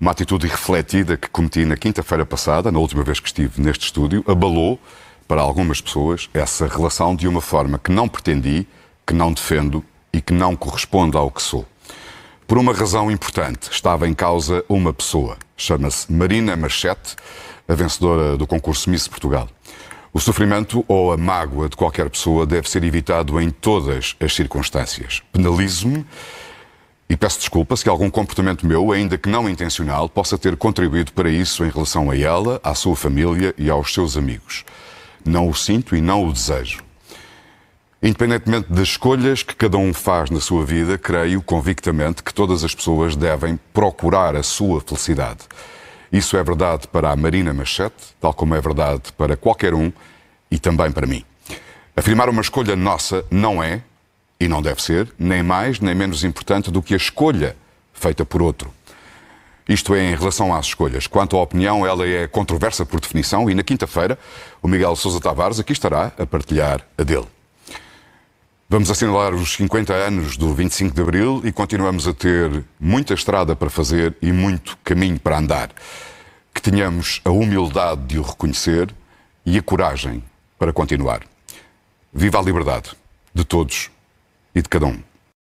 uma atitude irrefletida que cometi na quinta-feira passada, na última vez que estive neste estúdio, abalou para algumas pessoas essa relação de uma forma que não pretendi, que não defendo e que não corresponde ao que sou. Por uma razão importante, estava em causa uma pessoa, chama-se Marina Machete, a vencedora do concurso Miss Portugal. O sofrimento ou a mágoa de qualquer pessoa deve ser evitado em todas as circunstâncias. Penalizo-me e peço desculpa se algum comportamento meu, ainda que não intencional, possa ter contribuído para isso em relação a ela, à sua família e aos seus amigos. Não o sinto e não o desejo. Independentemente das escolhas que cada um faz na sua vida, creio convictamente que todas as pessoas devem procurar a sua felicidade. Isso é verdade para a Marina Machete, tal como é verdade para qualquer um e também para mim. Afirmar uma escolha nossa não é, e não deve ser, nem mais nem menos importante do que a escolha feita por outro. Isto é em relação às escolhas. Quanto à opinião, ela é controversa por definição e na quinta-feira o Miguel Sousa Tavares aqui estará a partilhar a dele. Vamos assinalar os 50 anos do 25 de Abril e continuamos a ter muita estrada para fazer e muito caminho para andar. Que tenhamos a humildade de o reconhecer e a coragem para continuar. Viva a liberdade de todos e de cada um.